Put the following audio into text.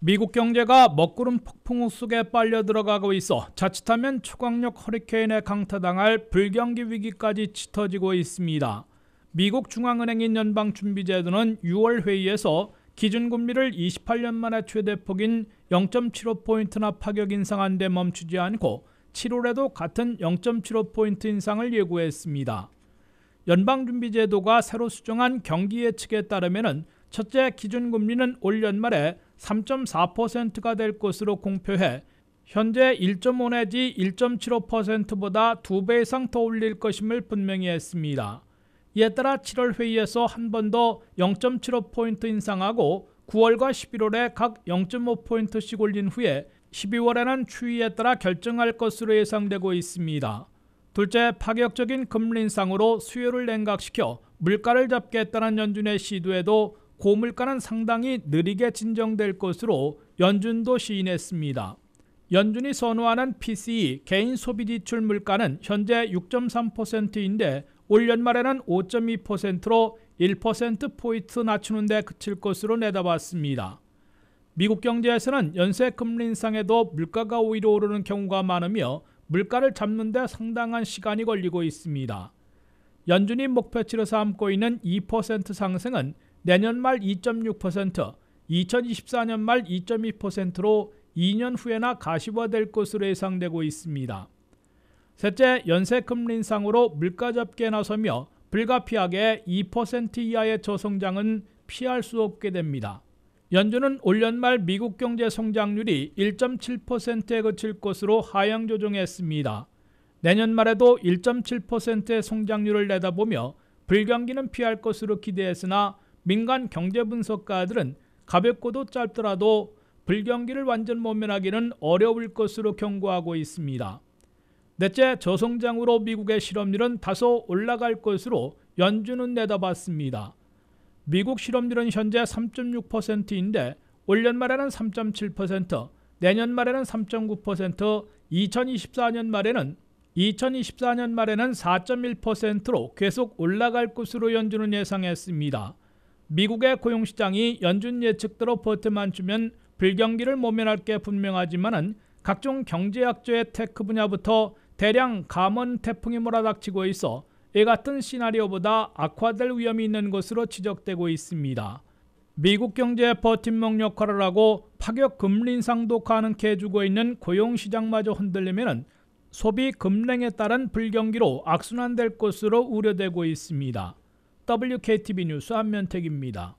미국 경제가 먹구름 폭풍우 속에 빨려 들어가고 있어 자칫하면 초강력 허리케인에 강타당할 불경기 위기까지 짙어지고 있습니다. 미국 중앙은행인 연방준비제도는 6월 회의에서 기준금리를 28년 만에 최대폭인 0.75포인트나 파격 인상한 데 멈추지 않고 7월에도 같은 0.75포인트 인상을 예고했습니다. 연방준비제도가 새로 수정한 경기 예측에 따르면 첫째 기준금리는 올 연말에 3.4%가 될 것으로 공표해 현재 1.5 내지 1.75%보다 2배 이상 더 올릴 것임을 분명히 했습니다. 이에 따라 7월 회의에서 한 번 더 0.75포인트 인상하고 9월과 11월에 각 0.5포인트씩 올린 후에 12월에는 추이에 따라 결정할 것으로 예상되고 있습니다. 둘째, 파격적인 금리 인상으로 수요를 냉각시켜 물가를 잡겠다는 연준의 시도에도 고물가는 상당히 느리게 진정될 것으로 연준도 시인했습니다. 연준이 선호하는 PCE 개인 소비 지출 물가는 현재 6.3%인데 올 연말에는 5.2%로 1%포인트 낮추는 데 그칠 것으로 내다봤습니다. 미국 경제에서는 연쇄 금리 인상에도 물가가 오히려 오르는 경우가 많으며 물가를 잡는 데 상당한 시간이 걸리고 있습니다. 연준이 목표치로 삼고 있는 2% 상승은 내년 말 2.6%, 2024년 말 2.2%로 2년 후에나 가시화될 것으로 예상되고 있습니다. 셋째, 연쇄금리 인상으로 물가 잡기에 나서며 불가피하게 2% 이하의 저성장은 피할 수 없게 됩니다. 연준은 올년 말 미국 경제 성장률이 1.7%에 그칠 것으로 하향 조정했습니다. 내년 말에도 1.7%의 성장률을 내다보며 불경기는 피할 것으로 기대했으나 민간 경제 분석가들은 가볍고도 짧더라도 불경기를 완전 모면하기는 어려울 것으로 경고하고 있습니다. 넷째, 저성장으로 미국의 실업률은 다소 올라갈 것으로 연준은 내다봤습니다. 미국 실업률은 현재 3.6%인데 올년 말에는 3.7%, 내년 말에는 3.9%, 2024년 말에는 2024년 말에는 4.1%로 계속 올라갈 것으로 연준은 예상했습니다. 미국의 고용시장이 연준 예측대로 버텨만 주면 불경기를 모면할 게분명하지만 각종 경제학자의 테크 분야부터 대량 감원 태풍이 몰아닥치고 있어 이 같은 시나리오보다 악화될 위험이 있는 것으로 지적되고 있습니다. 미국 경제의 버팀목 역할을 하고 파격 금리 인상도 가능케 해주고 있는 고용시장마저 흔들리면 소비 급랭에 따른 불경기로 악순환될 것으로 우려되고 있습니다. WKTV 뉴스 한면택입니다.